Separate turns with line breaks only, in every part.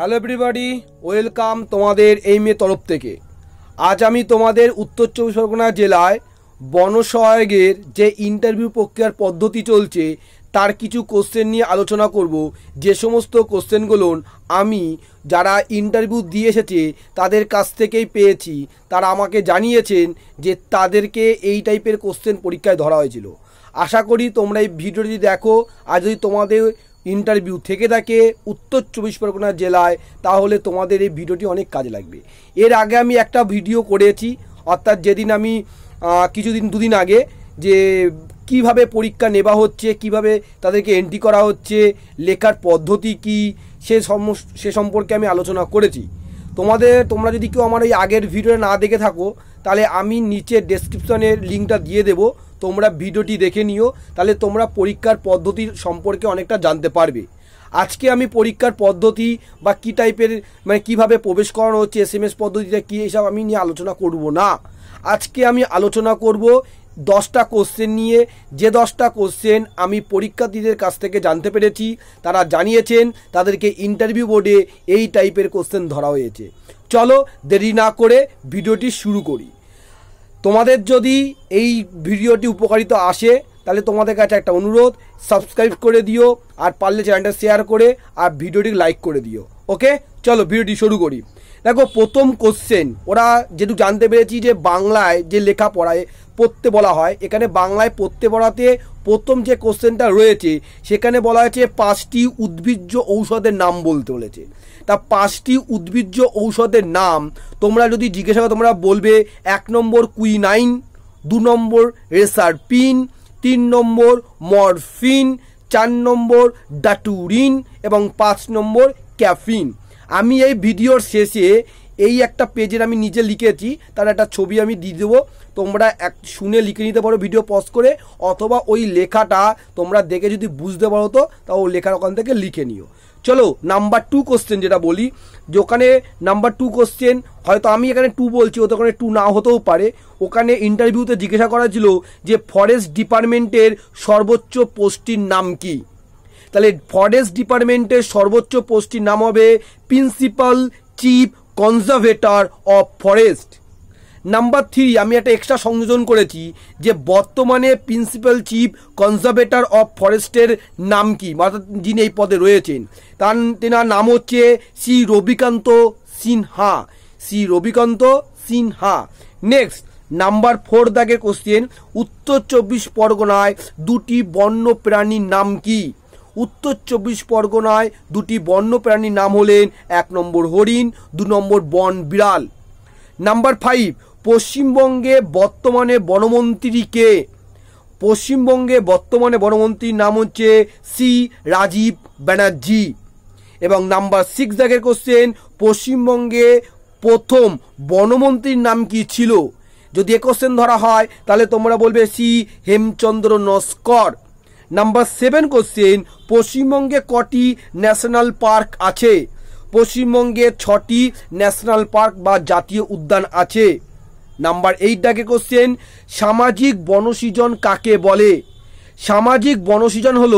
hello everybody welcome তোমাদের এই মেয়ে তরফ থেকে আজ আমি তোমাদের উত্তর চব্বিশ পরগনা জেলায় বনসহায়কের যে ইন্টারভিউ প্রক্রিয়ার পদ্ধতি চলছে তার কিছু কোশ্চেন নিয়ে আলোচনা করব যে সমস্ত কোশ্চেনগুলো আমি যারা ইন্টারভিউ দিয়ে এসেছে তাদের কাছ থেকেই পেয়েছি তারা আমাকে জানিয়েছেন যে তাদেরকে এই টাইপের কোশ্চেন পরীক্ষায় ধরা হয়েছিল আশা করি তোমরা এই ভিডিওটি দেখো আর যদি তোমাদের ইন্টারভিউ থেকে থাকে উত্তর চব্বিশ পরগনা জেলায় তাহলে তোমাদের এই ভিডিওটি অনেক কাজে লাগবে এর আগে আমি একটা ভিডিও করেছি অর্থাৎ যেদিন আমি কিছুদিন দুদিন আগে যে কিভাবে পরীক্ষা নেওয়া হচ্ছে কিভাবে তাদেরকে এন্ট্রি করা হচ্ছে লেখার পদ্ধতি কি সে সে সম্পর্কে আমি আলোচনা করেছি তোমাদের তোমরা যদি কেউ আমার ওই আগের ভিডিও না দেখে থাকো তাহলে আমি নিচে ডেসক্রিপশনের লিঙ্কটা দিয়ে দেবো তোমরা ভিডিওটি দেখে নিও তাহলে তোমরা পরীক্ষার পদ্ধতি সম্পর্কে অনেকটা জানতে পারবে আজকে আমি পরীক্ষার পদ্ধতি বা কী টাইপের মানে কীভাবে প্রবেশ করানো হচ্ছে এস এম এস পদ্ধতিটা কী এইসব আমি নিয়ে আলোচনা করব না আজকে আমি আলোচনা করব দশটা কোশ্চেন নিয়ে যে দশটা কোশ্চেন আমি পরীক্ষার্থীদের কাছ থেকে জানতে পেরেছি তারা জানিয়েছেন তাদেরকে ইন্টারভিউ বোর্ডে এই টাইপের কোশ্চেন ধরা হয়েছে চলো দেরি না করে ভিডিওটি শুরু করি তোমাদের যদি এই ভিডিওটি উপকারিতা আসে তাহলে তোমাদের কাছে একটা অনুরোধ সাবস্ক্রাইব করে দিও আর পারলে চ্যানেলটা শেয়ার করে আর ভিডিওটি লাইক করে দিও ওকে চলো ভিডিওটি শুরু করি দেখো প্রথম কোশ্চেন ওরা যেটুকু জানতে পেরেছি যে বাংলায় যে লেখা পড়ায় পড়তে বলা হয় এখানে বাংলায় পড়তে পড়াতে প্রথম যে কোশ্চেনটা রয়েছে সেখানে বলা হয়েছে পাঁচটি উদ্ভিজ্জ ঔষধের নাম বলতে বলেছে তা পাঁচটি উদ্ভিজ্জ ঔষধের নাম তোমরা যদি জিজ্ঞাসা করো তোমরা বলবে এক নম্বর কুইনাইন দু নম্বর রেসারপিন পিন তিন নম্বর মরফিন চার নম্বর ডাটুরিন এবং পাঁচ নম্বর ক্যাফিন আমি এই ভিডিওর শেষে এই একটা পেজের আমি নিজে লিখেছি তার একটা ছবি আমি দিয়ে দেবো তোমরা এক শুনে লিখে নিতে পারো ভিডিও পজ করে অথবা ওই লেখাটা তোমরা দেখে যদি বুঝতে পারো তো তা ও লেখার ওখান থেকে লিখে নিও চলো নাম্বার টু কোশ্চেন যেটা বলি যে ওখানে নাম্বার টু কোশ্চেন হয়তো আমি এখানে টু বলছি ও তো ওখানে টু না হতেও পারে ওখানে ইন্টারভিউতে জিজ্ঞাসা করা ছিল যে ফরেস্ট ডিপার্টমেন্টের সর্বোচ্চ পোস্টটির নাম কি তাহলে ফরেস্ট ডিপার্টমেন্টের সর্বোচ্চ পোস্টটির নাম হবে principal chief conservator of forest number three আমি একটা এক্সট্রা সংযোজন করেছি যে বর্তমানে প্রিন্সিপাল চিফ কনজারভেটর অফ ফরেস্টের নাম কি অর্থাৎ যিনি এই পদে রয়েছেন তার তেনার নাম হচ্ছে Shri Rabikanta Sinha Shri Rabikanta Sinha next number four দাগে কোশ্চেন উত্তর চব্বিশ পরগনায় দুটি বন্য প্রাণীর নাম কি উত্তর চব্বিশ পরগনায় দুটি বন্য প্রাণীর নাম হলেন এক নম্বর হরিণ দু নম্বর বন বিড়াল নাম্বার ফাইভ পশ্চিমবঙ্গে বর্তমানে বনমন্ত্রী কে পশ্চিমবঙ্গে বর্তমানে বনমন্ত্রীর নাম হচ্ছে সি রাজীব ব্যানার্জি এবং নাম্বার সিক্স দাগের কোশ্চেন পশ্চিমবঙ্গে প্রথম বনমন্ত্রীর নাম কি ছিল যদি এ কোশ্চেন ধরা হয় তাহলে তোমরা বলবে C Hemchandra Naskar number seven question পশ্চিমবঙ্গে কটি ন্যাশনাল পার্ক আছে পশ্চিমবঙ্গে ছটি ন্যাশনাল পার্ক বা জাতীয় উদ্যান আছে নাম্বার এইট ডাকে কোশ্চেন সামাজিক বনসৃজন কাকে বলে সামাজিক বনসৃজন হল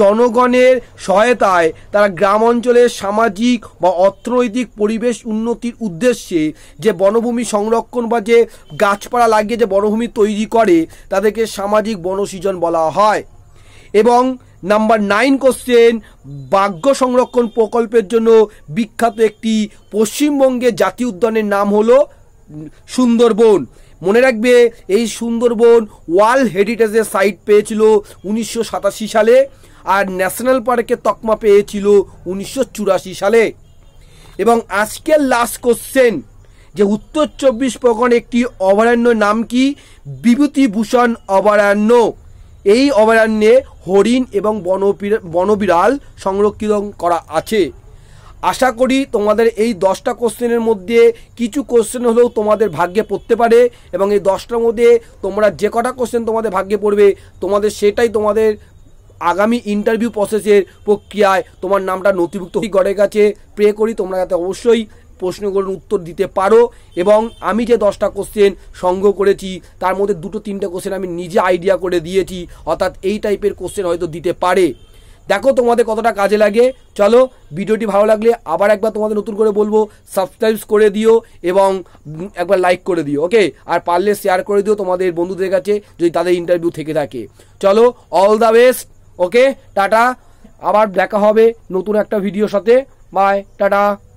জনগণের সহায়তায় তারা গ্রাম অঞ্চলের সামাজিক বা অর্থনৈতিক পরিবেশ উন্নতির উদ্দেশ্যে যে বনভূমি সংরক্ষণ বা যে গাছপালা লাগিয়ে যে বনভূমি তৈরি করে তাদেরকে সামাজিক বনসৃজন বলা হয় এবং নাম্বার নাইন কোশ্চেন বাঘ্য সংরক্ষণ প্রকল্পের জন্য বিখ্যাত একটি পশ্চিমবঙ্গের জাতীয় উদ্যানের নাম হলো সুন্দরবন মনে রাখবে এই সুন্দরবন ওয়ার্ল্ড হেরিটেজের সাইট পেয়েছিল উনিশশো সালে আর ন্যাশনাল পার্কে তকমা পেয়েছিল উনিশশো সালে এবং আজকের লাস্ট কোশ্চেন যে উত্তর চব্বিশ পরগনার একটি অভয়ারণ্য নাম কি বিভূতিভূষণ অভয়ারণ্য এই অভয়ারণ্যে হরিণ এবং বনবিড়াল সংরক্ষিত করা আছে আশা করি তোমাদের এই দশটা কোশ্চেনের মধ্যে কিছু কোশ্চেন হলেও তোমাদের ভাগ্যে পড়তে পারে এবং এই দশটার মধ্যে তোমরা যে কটা কোশ্চেন তোমাদের ভাগ্যে পড়বে তোমাদের সেটাই তোমাদের আগামী ইন্টারভিউ প্রসেসের প্রক্রিয়ায় তোমার নামটা নথিভুক্ত গড়ে কাছে প্রে করি তোমরা যাতে অবশ্যই প্রশ্নগুলোর উত্তর দিতে পারো এবং আমি যে দশটা কোশ্চেন সংগ্রহ করেছি তার মধ্যে দুটো তিনটে কোশ্চেন আমি নিজে আইডিয়া করে দিয়েছি অর্থাৎ এই টাইপের কোশ্চেন হয়তো দিতে পারে দেখো তোমাদের কতটা কাজে লাগে চলো ভিডিওটি ভালো লাগলে আবার একবার তোমাদের নতুন করে বলবো সাবস্ক্রাইব করে দিও এবং একবার লাইক করে দিও ওকে আর পারলে শেয়ার করে দিও তোমাদের বন্ধুদের কাছে যদি তাদের ইন্টারভিউ থেকে থাকে চলো all the best okay tata আবার দেখা হবে নতুন একটা ভিডিওর সাথে বাই টাটা